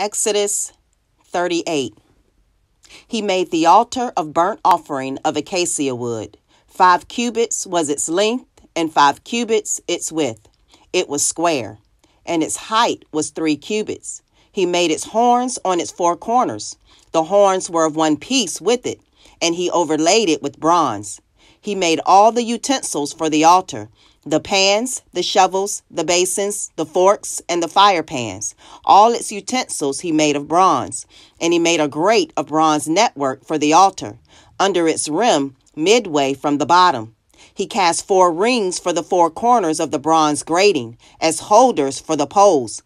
Exodus 38. He made the altar of burnt offering of acacia wood. Five cubits was its length, and five cubits its width. It was square, and its height was three cubits. He made its horns on its four corners. The horns were of one piece with it, and he overlaid it with bronze. He made all the utensils for the altar the pans, the shovels, the basins, the forks, and the fire pans. All its utensils he made of bronze, and he made a grate of bronze network for the altar, under its rim, midway from the bottom. He cast four rings for the four corners of the bronze grating, as holders for the poles.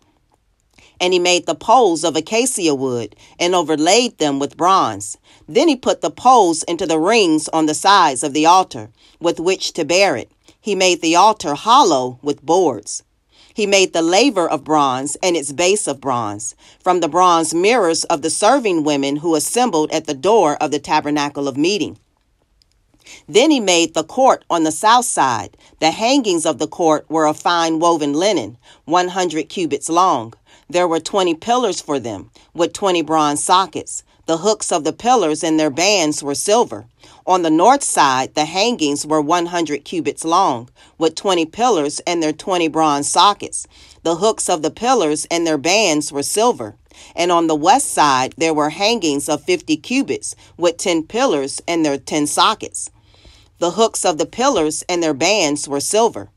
And he made the poles of acacia wood, and overlaid them with bronze. Then he put the poles into the rings on the sides of the altar, with which to bear it he made the altar hollow with boards. He made the laver of bronze and its base of bronze, from the bronze mirrors of the serving women who assembled at the door of the tabernacle of meeting. Then he made the court on the south side. The hangings of the court were of fine woven linen, 100 cubits long. There were 20 pillars for them, with 20 bronze sockets. The hooks of the pillars and their bands were silver. On the north side, the hangings were 100 cubits long, with 20 pillars and their 20 bronze sockets. The hooks of the pillars and their bands were silver. And on the west side, there were hangings of 50 cubits, with 10 pillars and their 10 sockets. The hooks of the pillars and their bands were silver.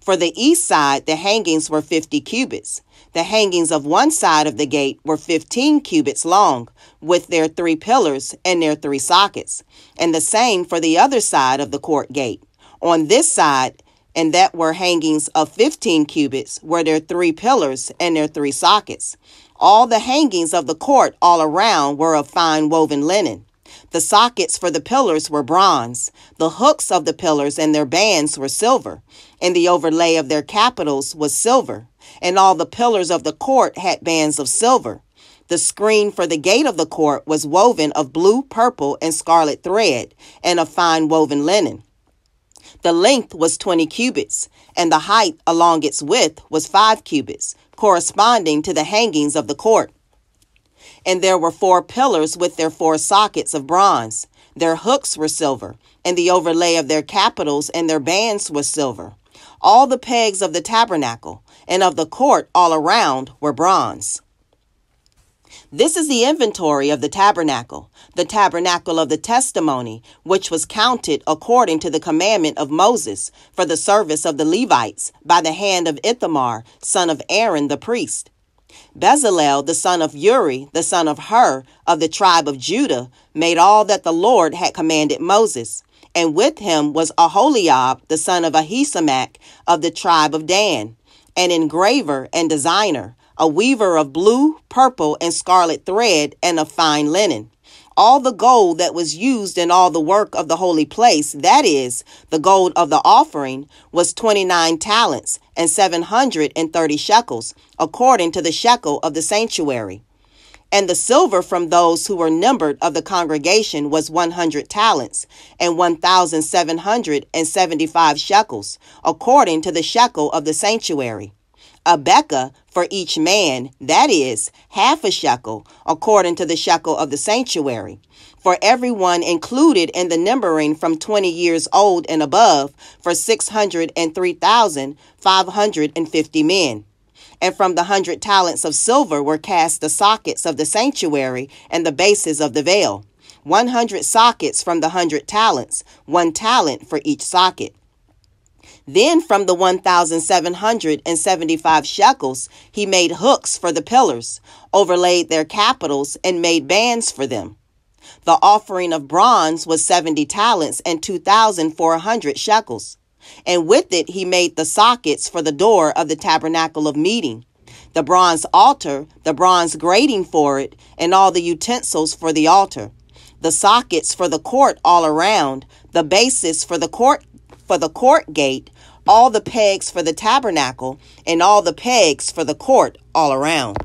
For the east side, the hangings were 50 cubits. The hangings of one side of the gate were 15 cubits long, with their three pillars and their three sockets, and the same for the other side of the court gate. On this side, and that were hangings of 15 cubits, were their three pillars and their three sockets. All the hangings of the court all around were of fine woven linen. The sockets for the pillars were bronze, the hooks of the pillars and their bands were silver, and the overlay of their capitals was silver, and all the pillars of the court had bands of silver. The screen for the gate of the court was woven of blue, purple, and scarlet thread, and of fine woven linen. The length was 20 cubits, and the height along its width was 5 cubits, corresponding to the hangings of the court. And there were four pillars with their four sockets of bronze. Their hooks were silver, and the overlay of their capitals and their bands was silver. All the pegs of the tabernacle and of the court all around were bronze. This is the inventory of the tabernacle, the tabernacle of the testimony, which was counted according to the commandment of Moses for the service of the Levites by the hand of Ithamar, son of Aaron the priest. Bezalel, the son of Uri, the son of Hur, of the tribe of Judah, made all that the Lord had commanded Moses. And with him was Aholiab, the son of Ahisamach, of the tribe of Dan, an engraver and designer, a weaver of blue, purple, and scarlet thread, and of fine linen all the gold that was used in all the work of the holy place, that is, the gold of the offering, was 29 talents and 730 shekels, according to the shekel of the sanctuary. And the silver from those who were numbered of the congregation was 100 talents and 1,775 shekels, according to the shekel of the sanctuary a becca for each man, that is, half a shekel, according to the shekel of the sanctuary. For everyone included in the numbering from 20 years old and above, for 603,550 men. And from the hundred talents of silver were cast the sockets of the sanctuary and the bases of the veil, 100 sockets from the hundred talents, one talent for each socket. Then from the 1,775 shekels, he made hooks for the pillars, overlaid their capitals, and made bands for them. The offering of bronze was 70 talents and 2,400 shekels. And with it, he made the sockets for the door of the tabernacle of meeting, the bronze altar, the bronze grating for it, and all the utensils for the altar, the sockets for the court all around, the bases for the court for the court gate, all the pegs for the tabernacle, and all the pegs for the court all around.